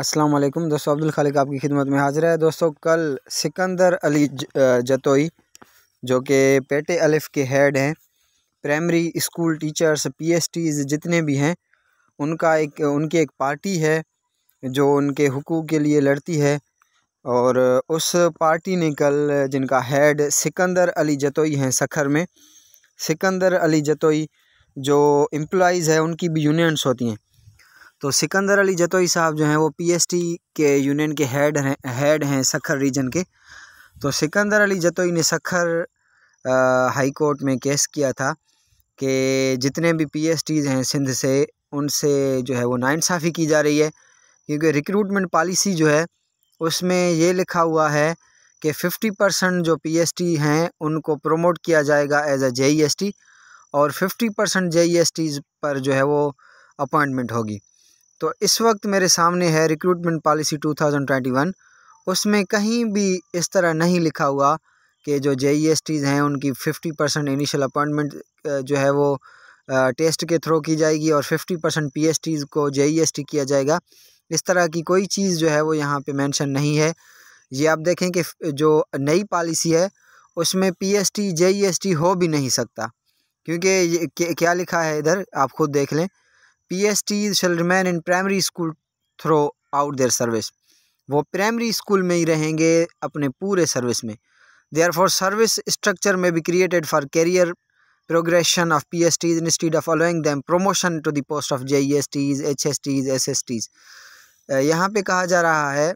अस्सलाम वालेकुम दोस्तों अब्दुल खालिक आपकी खिदमत में हाजिर है दोस्तों कल सिकंदर अली जतोई जो कि पेटे अलिफ के हेड हैं प्राइमरी स्कूल टीचर्स पीएसटीज जितने भी हैं उनका एक उनकी एक पार्टी है जो उनके हकूक़ के लिए लड़ती है और उस पार्टी ने कल जिनका हेड सिकंदर अली जतोई हैं सखर में सिकंदर अली जतोई जो एम्प्लॉज़ है उनकी भी यूनियंस होती हैं तो सिकंदर अली जतोई साहब जो हैं वो पीएसटी के यूनियन के हेड हैं हेड हैं सखर रीजन के तो सिकंदर अली जतोई ने सखर हाई कोर्ट में केस किया था कि जितने भी पीएसटीज़ हैं सिंध से उनसे जो है वो नाइंसाफ़ी की जा रही है क्योंकि रिक्रूटमेंट पॉलिसी जो है उसमें ये लिखा हुआ है कि फ़िफ्टी परसेंट जो पीएसटी हैं उनको प्रमोट किया जाएगा एज अ जेईएसटी और फिफ्टी परसेंट जेईएसटीज़ पर जो है वो अपॉइंटमेंट होगी तो इस वक्त मेरे सामने है रिक्रूटमेंट पॉलिसी 2021 उसमें कहीं भी इस तरह नहीं लिखा हुआ कि जो जे ई e हैं उनकी फिफ्टी परसेंट इनिशियल अपॉइंटमेंट जो है वो टेस्ट के थ्रू की जाएगी और fifty percent P S Ts को जे ई एस टी किया जाएगा इस तरह की कोई चीज़ जो है वो यहाँ पे मेंशन नहीं है ये आप देखें कि जो नई पॉलिसी है उसमें P S T J E S T हो भी नहीं सकता क्योंकि क्या लिखा है इधर आप खुद देख लें PSTs shall remain in primary school throughout their service वो प्राइमरी स्कूल में ही रहेंगे अपने पूरे सर्विस में देयर फॉर सर्विस स्ट्रक्चर में be created for career progression of P S promotion to the post of J E S Ts H S Ts S S Ts यहाँ पर कहा जा रहा है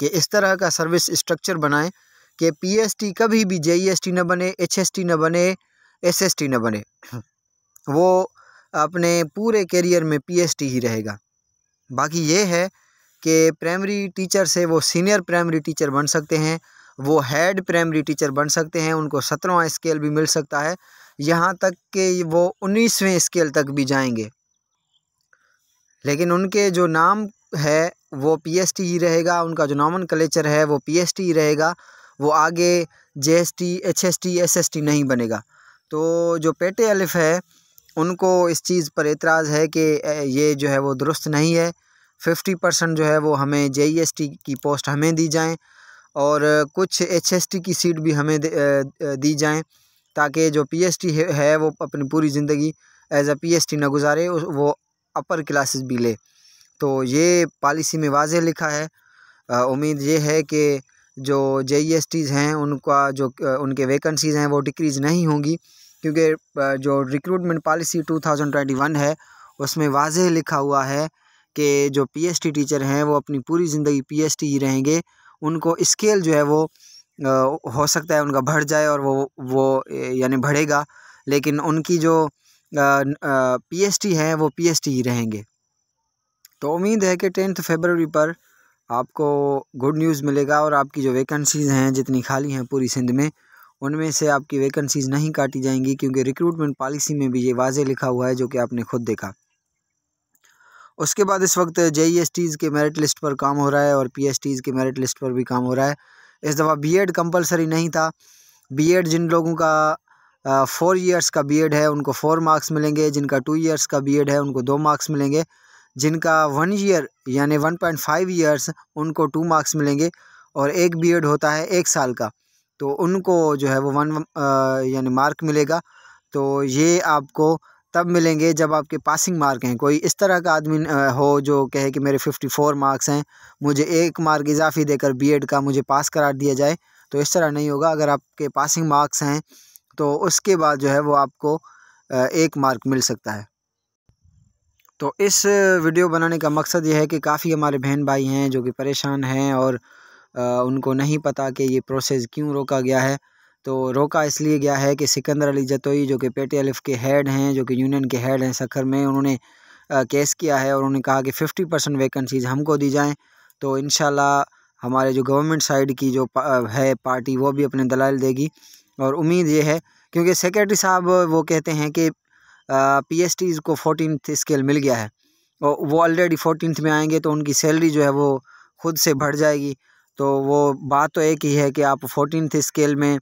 कि इस तरह का सर्विस स्ट्रक्चर बनाएं कि पी एस टी कभी भी जे ई एस टी न बने एच एस टी न बने एस एस टी न बने वो अपने पूरे करियर में पीएसटी ही रहेगा बाकी ये है कि प्राइमरी टीचर से वो सीनियर प्राइमरी टीचर बन सकते हैं वो हेड प्राइमरी टीचर बन सकते हैं उनको सत्रहवा स्केल भी मिल सकता है यहाँ तक कि वो उन्नीसवें स्केल तक भी जाएंगे लेकिन उनके जो नाम है वो पीएसटी ही रहेगा उनका जो नॉमन कलेचर है वो पीएसटी ही रहेगा वो आगे जेएसटी एचएसटी एसएसटी नहीं बनेगा तो जो पेटे अलिफ है उनको इस चीज़ पर एतराज़ है कि ये जो है वो दुरुस्त नहीं है फ़िफ़्टी परसेंट जो है वो हमें जे ई एस टी की पोस्ट हमें दी जाएँ और कुछ एच एस टी की सीट भी हमें दी जाएँ ताकि जो पी एस टी है वो अपनी पूरी ज़िंदगी as a P S T ना गुजारे वो अपर क्लासेस भी ले तो ये पॉलिसी में वाज लिखा है उम्मीद ये है कि जो जे ई एस टीज़ हैं उनका जो उनके वैकेंसीज़ हैं वो डिक्रीज़ नहीं होंगी क्योंकि जो रिक्रूटमेंट पॉलिसी 2021 है उसमें वाज लिखा हुआ है कि जो टी टीचर हैं वो अपनी पूरी ज़िंदगी टी ही रहेंगे उनको स्केल जो है वो हो सकता है उनका बढ़ जाए और वो वो यानी बढ़ेगा लेकिन उनकी जो टी है वो टी ही रहेंगे तो उम्मीद है कि टेंथ फेबररी पर आपको गुड न्यूज़ मिलेगा और आपकी जो वैकेंसीज़ हैं जितनी खाली हैं पूरी सिंध में उनमें से आपकी वैकेंसीज़ नहीं काटी जाएंगी क्योंकि रिक्रूटमेंट पॉलिसी में भी ये वाजे लिखा हुआ है जो कि आपने खुद देखा उसके बाद इस वक्त जे e के मेरिट लिस्ट पर काम हो रहा है और पी के मेरिट लिस्ट पर भी काम हो रहा है इस दफ़ा बी एड नहीं था बी एड जिन लोगों का फ़ोर ईयर्स का बी एड है उनको फ़ोर मार्क्स मिलेंगे जिनका टू ईयर्स का बी एड है उनको दो मार्क्स मिलेंगे जिनका वन ईयर यानी वन पॉइंट फाइव ईयर्स उनको टू मार्क्स मिलेंगे और एक बी एड होता है एक साल का तो उनको जो है वो वन यानी मार्क मिलेगा तो ये आपको तब मिलेंगे जब आपके पासिंग मार्क हैं कोई इस तरह का आदमी हो जो कहे कि मेरे फिफ्टी फोर मार्क्स हैं मुझे एक मार्क इजाफी देकर बीएड का मुझे पास करार दिया जाए तो इस तरह नहीं होगा अगर आपके पासिंग मार्क्स हैं तो उसके बाद जो है वो आपको एक मार्क मिल सकता है तो इस वीडियो बनाने का मकसद ये है कि काफ़ी हमारे बहन भाई हैं जो कि परेशान हैं और उनको नहीं पता कि ये प्रोसेस क्यों रोका गया है तो रोका इसलिए गया है कि सिकंदर अली जतोई जो कि पे टी के हेड हैं जो कि यूनियन के हेड हैं सखर में उन्होंने केस किया है और उन्होंने कहा कि फ़िफ्टी परसेंट वैकेंसीज़ हमको दी जाएँ तो इन हमारे जो गवर्नमेंट साइड की जो पा, है पार्टी वो भी अपने दलाल देगी और उम्मीद ये है क्योंकि सेक्रेटरी साहब वो कहते हैं कि पी एस टी को फोर्टीन स्केल मिल गया है और वो ऑलरेडी फोर्टीन में आएंगे तो उनकी सैलरी जो है वो खुद से बढ़ जाएगी तो वो बात तो एक ही है कि आप फोर्टीन्थ स्केल में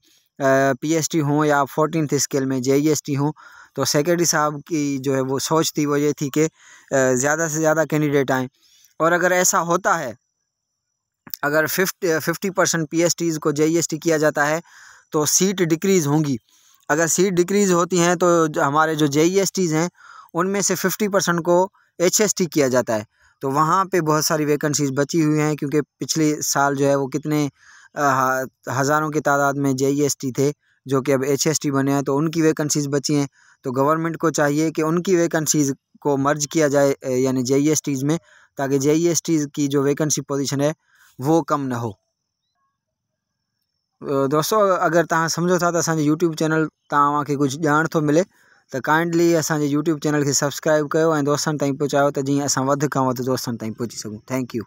पी एस टी हों या फोर्टीन्थ स्केल में जे ई एस टी हों तो सेक्रेटरी साहब की जो है वो सोच थी वो ये थी कि ज़्यादा से ज़्यादा कैंडिडेट आएँ और अगर ऐसा होता है अगर फिफ्ट fifty percent P S Ts को जे ई एस टी किया जाता है तो सीट डिक्रीज़ होंगी अगर सीट डिक्रीज़ होती हैं तो हमारे जो जे ई एस टीज़ हैं उनमें से फिफ्टी परसेंट को एच एस टी किया जाता है तो वहाँ पे बहुत सारी वैकेंसीज़ बची हुई हैं क्योंकि पिछले साल जो है वो कितने हज़ारों की तादाद में जे ई एस टी थे जो कि अब एच एस टी बने हैं तो उनकी वैकेंसीज़ बची हैं तो गवर्नमेंट को चाहिए कि उनकी वैकेंसीज़ को मर्ज किया जाए यानी जे ई एस टीज़ में ताकि जे ई एस की जो वैकेंसी पोजिशन है वो कम ना हो दोस्तों अगर तुम समझो था तो असांजो यूट्यूब चैनल तव्हांखे कुछ जान तो मिले तो काइंडली असांजे यूट्यूब चैनल के सब्सक्राइब कर दोस्त तक ताईं तो जी अस का वधि खां वधि दोस्तनि ताईं पहुची